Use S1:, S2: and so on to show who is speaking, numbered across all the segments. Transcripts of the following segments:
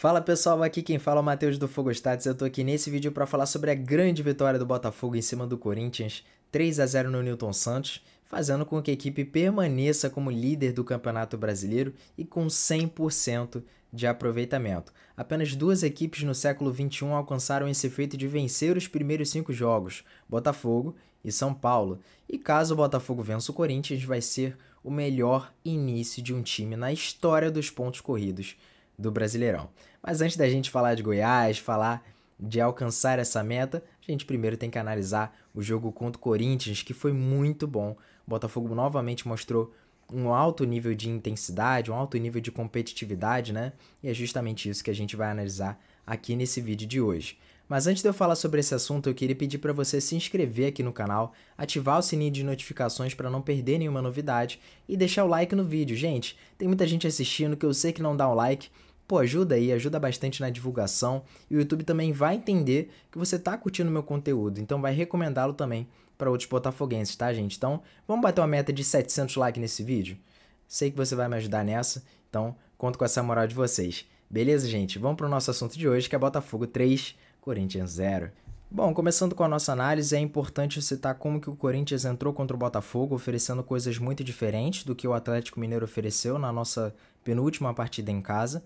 S1: Fala pessoal, aqui quem fala é o Matheus do Fogostats. Eu tô aqui nesse vídeo para falar sobre a grande vitória do Botafogo em cima do Corinthians, 3 a 0 no Newton Santos, fazendo com que a equipe permaneça como líder do Campeonato Brasileiro e com 100% de aproveitamento. Apenas duas equipes no século 21 alcançaram esse feito de vencer os primeiros cinco jogos, Botafogo e São Paulo. E caso o Botafogo vença o Corinthians, vai ser o melhor início de um time na história dos pontos corridos do Brasileirão. Mas antes da gente falar de Goiás, falar de alcançar essa meta, a gente primeiro tem que analisar o jogo contra o Corinthians, que foi muito bom. O Botafogo novamente mostrou um alto nível de intensidade, um alto nível de competitividade, né? E é justamente isso que a gente vai analisar aqui nesse vídeo de hoje. Mas antes de eu falar sobre esse assunto, eu queria pedir para você se inscrever aqui no canal, ativar o sininho de notificações para não perder nenhuma novidade e deixar o like no vídeo. Gente, tem muita gente assistindo que eu sei que não dá um like, pô, ajuda aí, ajuda bastante na divulgação. E o YouTube também vai entender que você tá curtindo meu conteúdo, então vai recomendá-lo também para outros botafoguenses, tá, gente? Então, vamos bater uma meta de 700 likes nesse vídeo? Sei que você vai me ajudar nessa, então conto com essa moral de vocês. Beleza, gente? Vamos para o nosso assunto de hoje, que é Botafogo 3, Corinthians 0. Bom, começando com a nossa análise, é importante citar como que o Corinthians entrou contra o Botafogo, oferecendo coisas muito diferentes do que o Atlético Mineiro ofereceu na nossa penúltima partida em casa.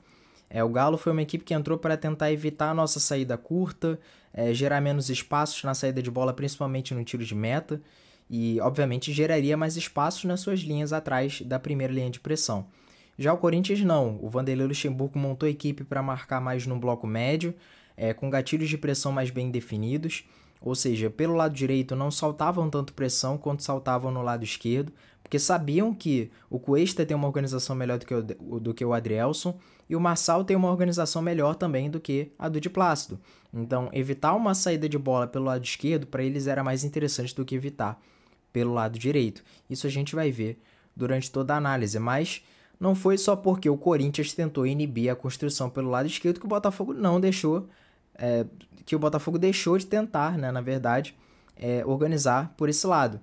S1: É, o Galo foi uma equipe que entrou para tentar evitar a nossa saída curta, é, gerar menos espaços na saída de bola, principalmente no tiro de meta, e obviamente geraria mais espaços nas suas linhas atrás da primeira linha de pressão. Já o Corinthians não. O Vanderlei Luxemburgo montou a equipe para marcar mais no bloco médio, é, com gatilhos de pressão mais bem definidos. Ou seja, pelo lado direito não saltavam tanto pressão quanto saltavam no lado esquerdo, porque sabiam que o Cuesta tem uma organização melhor do que o, do que o Adrielson e o Marçal tem uma organização melhor também do que a do de Plácido. Então, evitar uma saída de bola pelo lado esquerdo para eles era mais interessante do que evitar pelo lado direito. Isso a gente vai ver durante toda a análise, mas não foi só porque o Corinthians tentou inibir a construção pelo lado esquerdo que o Botafogo não deixou é, que o Botafogo deixou de tentar, né, na verdade, é, organizar por esse lado.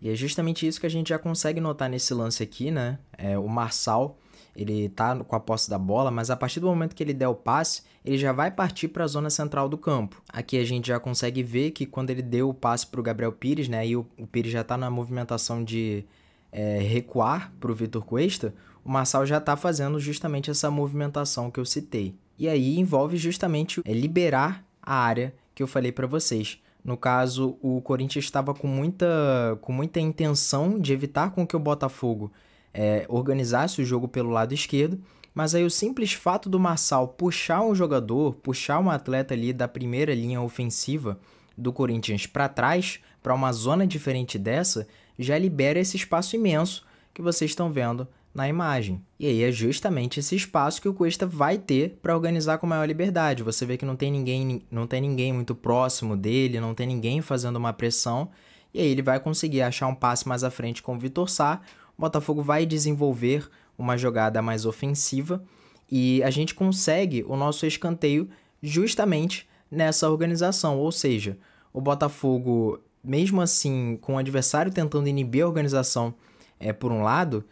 S1: E é justamente isso que a gente já consegue notar nesse lance aqui, né? É, o Marçal, ele tá com a posse da bola, mas a partir do momento que ele der o passe, ele já vai partir para a zona central do campo. Aqui a gente já consegue ver que quando ele deu o passe para o Gabriel Pires, né? E o, o Pires já está na movimentação de é, recuar para o Vitor Cuesta, o Marçal já está fazendo justamente essa movimentação que eu citei. E aí envolve justamente é, liberar a área que eu falei para vocês. No caso, o Corinthians estava com muita, com muita intenção de evitar com que o Botafogo é, organizasse o jogo pelo lado esquerdo, mas aí o simples fato do Marçal puxar um jogador, puxar um atleta ali da primeira linha ofensiva do Corinthians para trás, para uma zona diferente dessa, já libera esse espaço imenso que vocês estão vendo na imagem. E aí é justamente esse espaço que o Cuesta vai ter para organizar com maior liberdade. Você vê que não tem ninguém, não tem ninguém muito próximo dele, não tem ninguém fazendo uma pressão. E aí ele vai conseguir achar um passe mais à frente com o Vitor Sá. O Botafogo vai desenvolver uma jogada mais ofensiva e a gente consegue o nosso escanteio justamente nessa organização, ou seja, o Botafogo, mesmo assim, com o adversário tentando inibir a organização é, por um lado,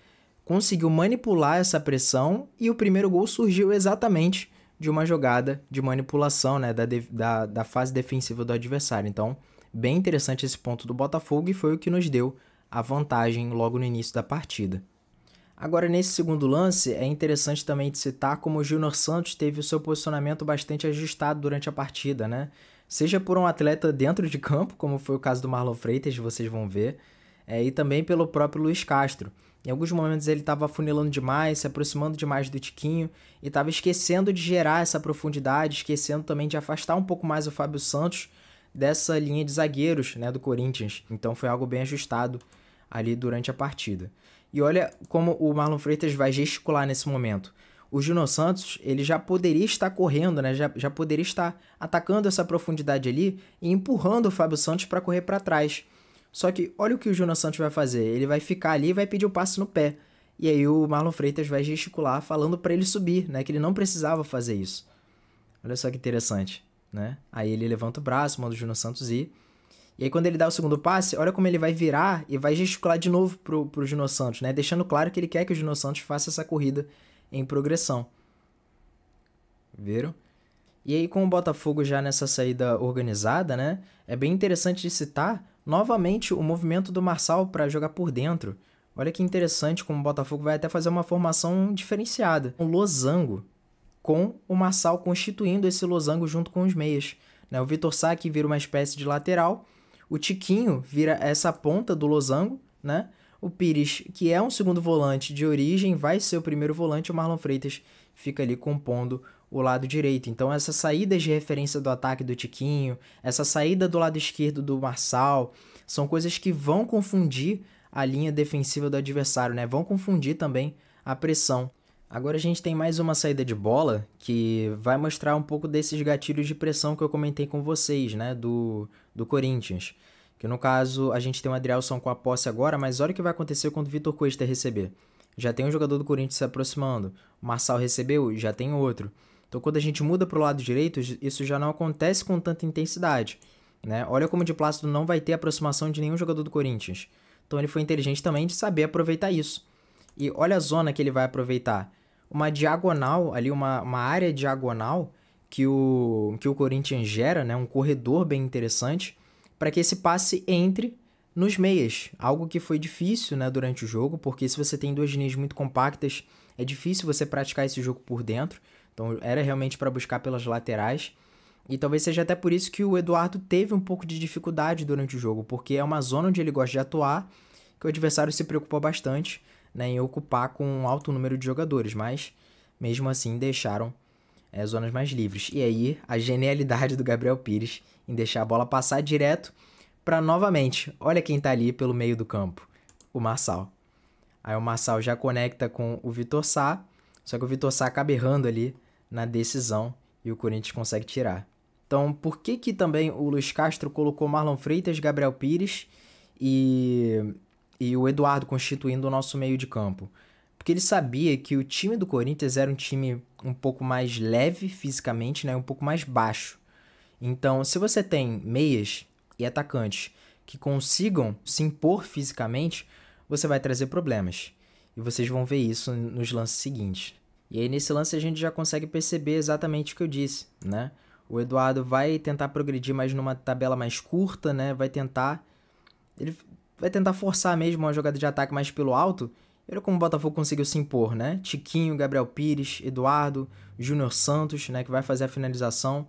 S1: conseguiu manipular essa pressão e o primeiro gol surgiu exatamente de uma jogada de manipulação né, da, da, da fase defensiva do adversário. Então, bem interessante esse ponto do Botafogo e foi o que nos deu a vantagem logo no início da partida. Agora, nesse segundo lance, é interessante também de citar como o Júnior Santos teve o seu posicionamento bastante ajustado durante a partida, né? Seja por um atleta dentro de campo, como foi o caso do Marlon Freitas, vocês vão ver, é, e também pelo próprio Luiz Castro. Em alguns momentos ele estava funilando demais, se aproximando demais do Tiquinho e estava esquecendo de gerar essa profundidade, esquecendo também de afastar um pouco mais o Fábio Santos dessa linha de zagueiros né, do Corinthians. Então foi algo bem ajustado ali durante a partida. E olha como o Marlon Freitas vai gesticular nesse momento. O Juno Santos ele já poderia estar correndo, né? já, já poderia estar atacando essa profundidade ali e empurrando o Fábio Santos para correr para trás. Só que olha o que o Júnior Santos vai fazer. Ele vai ficar ali e vai pedir o passe no pé. E aí o Marlon Freitas vai gesticular falando para ele subir, né? Que ele não precisava fazer isso. Olha só que interessante, né? Aí ele levanta o braço, manda o Júnior Santos ir. E aí quando ele dá o segundo passe, olha como ele vai virar e vai gesticular de novo pro, pro Júnior Santos, né? Deixando claro que ele quer que o Júnior Santos faça essa corrida em progressão. Viram? E aí com o Botafogo já nessa saída organizada, né? É bem interessante de citar Novamente, o movimento do Marçal para jogar por dentro. Olha que interessante como o Botafogo vai até fazer uma formação diferenciada. Um losango, com o Marçal constituindo esse losango junto com os meias. Né? O Vitor Sá aqui vira uma espécie de lateral, o Tiquinho vira essa ponta do losango, né? O Pires, que é um segundo volante de origem, vai ser o primeiro volante, o Marlon Freitas fica ali compondo o lado direito. Então essas saídas de referência do ataque do Tiquinho, essa saída do lado esquerdo do Marçal, são coisas que vão confundir a linha defensiva do adversário, né? Vão confundir também a pressão. Agora a gente tem mais uma saída de bola que vai mostrar um pouco desses gatilhos de pressão que eu comentei com vocês, né? Do, do Corinthians. Que no caso a gente tem o Adrielson com a posse agora, mas olha o que vai acontecer quando o Vitor Cuesta receber. Já tem um jogador do Corinthians se aproximando. O Marçal recebeu, já tem outro. Então, quando a gente muda para o lado direito, isso já não acontece com tanta intensidade. Né? Olha como o Diplácido não vai ter aproximação de nenhum jogador do Corinthians. Então, ele foi inteligente também de saber aproveitar isso. E olha a zona que ele vai aproveitar. Uma diagonal, ali uma, uma área diagonal que o, que o Corinthians gera, né? um corredor bem interessante, para que esse passe entre nos meias. Algo que foi difícil né, durante o jogo, porque se você tem duas linhas muito compactas, é difícil você praticar esse jogo por dentro. Então era realmente para buscar pelas laterais. E talvez seja até por isso que o Eduardo teve um pouco de dificuldade durante o jogo, porque é uma zona onde ele gosta de atuar, que o adversário se preocupou bastante né, em ocupar com um alto número de jogadores, mas mesmo assim deixaram é, zonas mais livres. E aí a genialidade do Gabriel Pires em deixar a bola passar direto para novamente, olha quem está ali pelo meio do campo, o Marçal. Aí o Marçal já conecta com o Vitor Sá, só que o Vitor Sá acaba errando ali na decisão e o Corinthians consegue tirar. Então, por que que também o Luiz Castro colocou Marlon Freitas, Gabriel Pires e, e o Eduardo constituindo o nosso meio de campo? Porque ele sabia que o time do Corinthians era um time um pouco mais leve fisicamente, né? um pouco mais baixo. Então, se você tem meias e atacantes que consigam se impor fisicamente, você vai trazer problemas. E vocês vão ver isso nos lances seguintes. E aí nesse lance a gente já consegue perceber exatamente o que eu disse, né? O Eduardo vai tentar progredir mais numa tabela mais curta, né? Vai tentar ele vai tentar forçar mesmo uma jogada de ataque mais pelo alto. olha como o Botafogo conseguiu se impor, né? Tiquinho, Gabriel Pires, Eduardo, Júnior Santos, né, que vai fazer a finalização.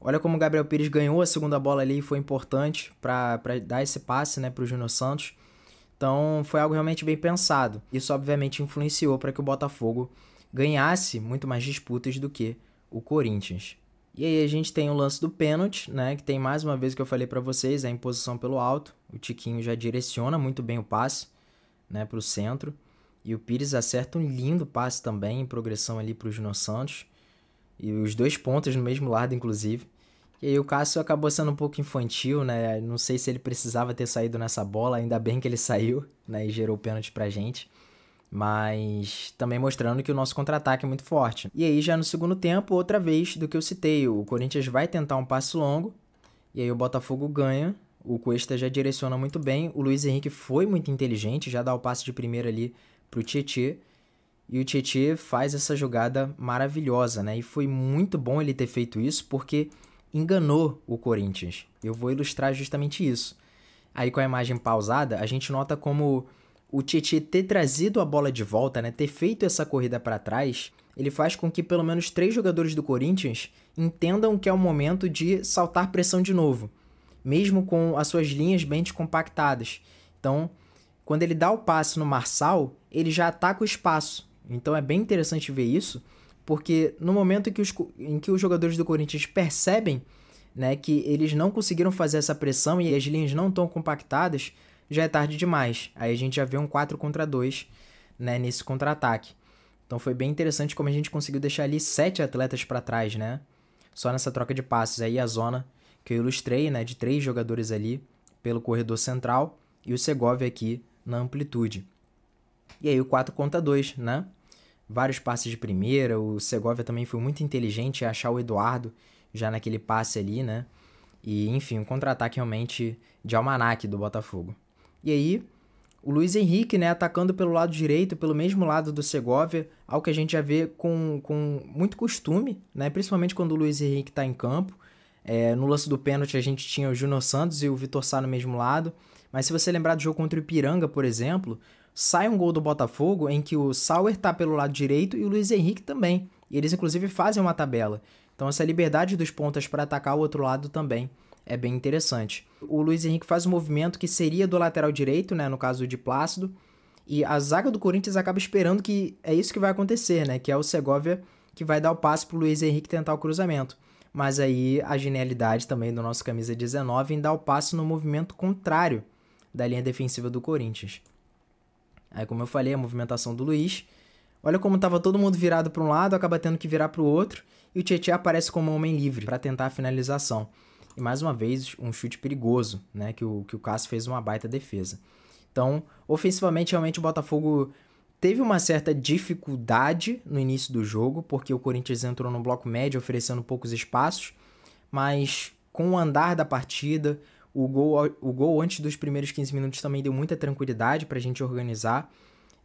S1: Olha como o Gabriel Pires ganhou a segunda bola ali e foi importante para dar esse passe, né, o Júnior Santos. Então, foi algo realmente bem pensado. Isso obviamente influenciou para que o Botafogo ganhasse muito mais disputas do que o Corinthians. E aí a gente tem o lance do pênalti, né? Que tem mais uma vez que eu falei para vocês, a imposição pelo alto. O Tiquinho já direciona muito bem o passe, né, para o centro. E o Pires acerta um lindo passe também em progressão ali para o Juno Santos. E os dois pontos no mesmo lado, inclusive. E aí o Cássio acabou sendo um pouco infantil, né? Não sei se ele precisava ter saído nessa bola, ainda bem que ele saiu, né? E gerou o pênalti pra gente mas também mostrando que o nosso contra-ataque é muito forte. E aí, já no segundo tempo, outra vez do que eu citei, o Corinthians vai tentar um passe longo, e aí o Botafogo ganha. O Cuesta já direciona muito bem. O Luiz Henrique foi muito inteligente, já dá o passe de primeira ali pro Tietê. E o Tietê faz essa jogada maravilhosa, né? E foi muito bom ele ter feito isso porque enganou o Corinthians. Eu vou ilustrar justamente isso. Aí com a imagem pausada, a gente nota como o Tietchan ter trazido a bola de volta, né, ter feito essa corrida para trás, ele faz com que pelo menos três jogadores do Corinthians entendam que é o momento de saltar pressão de novo, mesmo com as suas linhas bem descompactadas. Então, quando ele dá o passe no Marçal, ele já ataca o espaço. Então é bem interessante ver isso, porque no momento que os, em que os jogadores do Corinthians percebem né, que eles não conseguiram fazer essa pressão e as linhas não estão compactadas, já é tarde demais. Aí a gente já vê um 4 contra 2 né, nesse contra-ataque. Então foi bem interessante como a gente conseguiu deixar ali sete atletas para trás, né? Só nessa troca de passes aí a zona que eu ilustrei, né, de três jogadores ali pelo corredor central e o Segovia aqui na amplitude. E aí o 4 contra 2, né? Vários passes de primeira, o Segovia também foi muito inteligente em achar o Eduardo já naquele passe ali, né? E enfim, um contra-ataque realmente de almanac do Botafogo. E aí, o Luiz Henrique, né, atacando pelo lado direito, pelo mesmo lado do Segovia, algo que a gente já vê com, com muito costume, né, principalmente quando o Luiz Henrique está em campo. É, no lance do pênalti a gente tinha o Júnior Santos e o Vitor Sá no mesmo lado. Mas se você lembrar do jogo contra o Ipiranga, por exemplo, sai um gol do Botafogo em que o Sauer está pelo lado direito e o Luiz Henrique também. E eles inclusive fazem uma tabela. Então essa liberdade dos pontas para atacar o outro lado também é bem interessante. O Luiz Henrique faz um movimento que seria do lateral direito, né, no caso de Plácido, e a zaga do Corinthians acaba esperando que é isso que vai acontecer, né, que é o Segovia que vai dar o passe pro Luiz Henrique tentar o cruzamento. Mas aí a genialidade também do nosso camisa 19 em dar o passe no movimento contrário da linha defensiva do Corinthians. Aí, como eu falei, a movimentação do Luiz. Olha como estava todo mundo virado para um lado, acaba tendo que virar para o outro, e o Tietchan aparece como homem livre para tentar a finalização. E mais uma vez, um chute perigoso, né? Que o, que o Cássio fez uma baita defesa. Então, ofensivamente, realmente o Botafogo teve uma certa dificuldade no início do jogo, porque o Corinthians entrou no bloco médio oferecendo poucos espaços, mas com o andar da partida, o gol, o gol antes dos primeiros 15 minutos também deu muita tranquilidade para a gente organizar.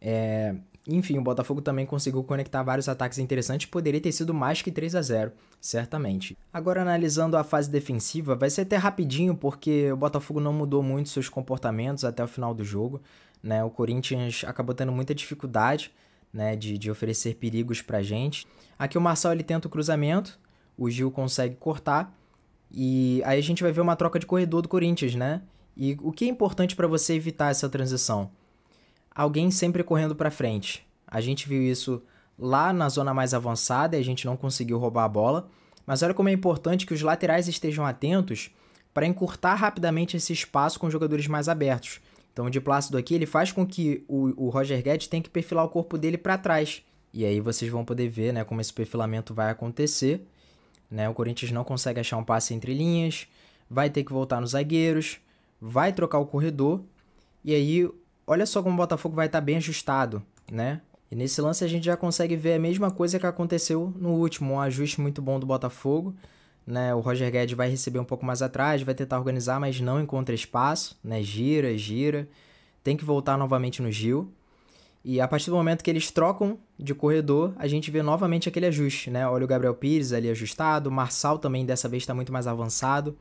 S1: É, enfim, o Botafogo também conseguiu conectar vários ataques interessantes, poderia ter sido mais que 3 a 0, certamente. Agora analisando a fase defensiva, vai ser até rapidinho porque o Botafogo não mudou muito seus comportamentos até o final do jogo, né? O Corinthians acabou tendo muita dificuldade, né, de, de oferecer perigos para gente. Aqui o Marçal ele tenta o cruzamento, o Gil consegue cortar e aí a gente vai ver uma troca de corredor do Corinthians, né? E o que é importante para você evitar essa transição? alguém sempre correndo para frente. A gente viu isso lá na zona mais avançada e a gente não conseguiu roubar a bola. Mas olha como é importante que os laterais estejam atentos para encurtar rapidamente esse espaço com jogadores mais abertos. Então, de Plácido aqui, ele faz com que o, o Roger Guedes tenha que perfilar o corpo dele para trás. E aí vocês vão poder ver né, como esse perfilamento vai acontecer. Né? O Corinthians não consegue achar um passe entre linhas, vai ter que voltar nos zagueiros, vai trocar o corredor. E aí olha só como o Botafogo vai estar tá bem ajustado, né? E nesse lance a gente já consegue ver a mesma coisa que aconteceu no último, um ajuste muito bom do Botafogo, né? O Roger Guedes vai receber um pouco mais atrás, vai tentar organizar, mas não encontra espaço, né? Gira, gira, tem que voltar novamente no Gil. E a partir do momento que eles trocam de corredor, a gente vê novamente aquele ajuste, né? Olha o Gabriel Pires ali ajustado, o Marçal também dessa vez está muito mais avançado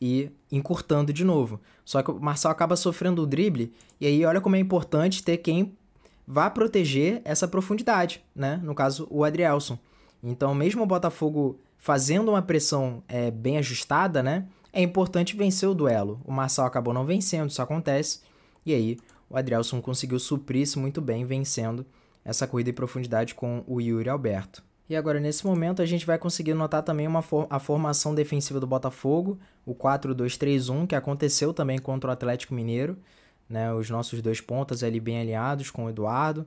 S1: e encurtando de novo. Só que o Marçal acaba sofrendo o drible, e aí olha como é importante ter quem vá proteger essa profundidade, né? No caso, o Adrielson. Então, mesmo o Botafogo fazendo uma pressão é, bem ajustada, né? É importante vencer o duelo. O Marçal acabou não vencendo, isso acontece. E aí, o Adrielson conseguiu suprir isso muito bem, vencendo essa corrida em profundidade com o Yuri Alberto. E agora, nesse momento, a gente vai conseguir notar também uma for a formação defensiva do Botafogo, o 4-2-3-1, que aconteceu também contra o Atlético Mineiro. Né? Os nossos dois pontas ali bem alinhados com o Eduardo.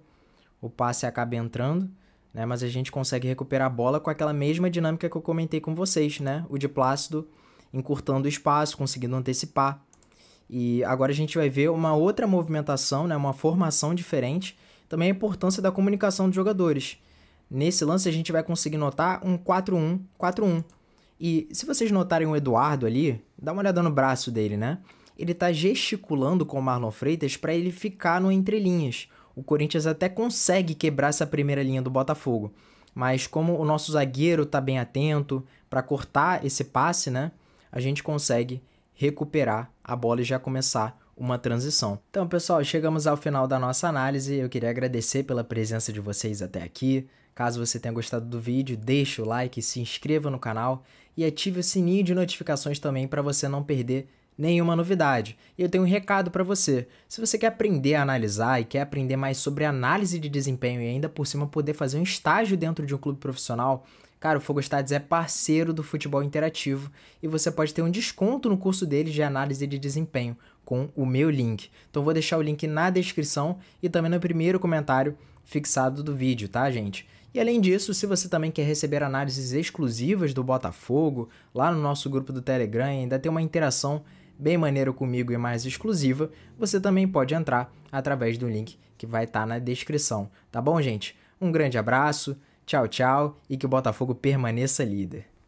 S1: O passe acaba entrando, né? mas a gente consegue recuperar a bola com aquela mesma dinâmica que eu comentei com vocês, né? O de Plácido encurtando o espaço, conseguindo antecipar. E agora a gente vai ver uma outra movimentação, né? uma formação diferente. Também a importância da comunicação dos jogadores. Nesse lance a gente vai conseguir notar um 4-1, 4-1. E se vocês notarem o Eduardo ali, dá uma olhada no braço dele, né? Ele tá gesticulando com o Marlon Freitas para ele ficar no entrelinhas. O Corinthians até consegue quebrar essa primeira linha do Botafogo, mas como o nosso zagueiro tá bem atento para cortar esse passe, né? A gente consegue recuperar a bola e já começar uma transição. Então, pessoal, chegamos ao final da nossa análise. Eu queria agradecer pela presença de vocês até aqui. Caso você tenha gostado do vídeo, deixe o like, se inscreva no canal e ative o sininho de notificações também para você não perder nenhuma novidade. E eu tenho um recado para você. Se você quer aprender a analisar e quer aprender mais sobre análise de desempenho e ainda por cima poder fazer um estágio dentro de um clube profissional, Cara, o Fogo é parceiro do futebol interativo e você pode ter um desconto no curso deles de análise de desempenho com o meu link. Então vou deixar o link na descrição e também no primeiro comentário fixado do vídeo, tá, gente? E além disso, se você também quer receber análises exclusivas do Botafogo, lá no nosso grupo do Telegram e ainda ter uma interação bem maneira comigo e mais exclusiva, você também pode entrar através do link que vai estar tá na descrição, tá bom, gente? Um grande abraço. Tchau, tchau e que o Botafogo permaneça líder.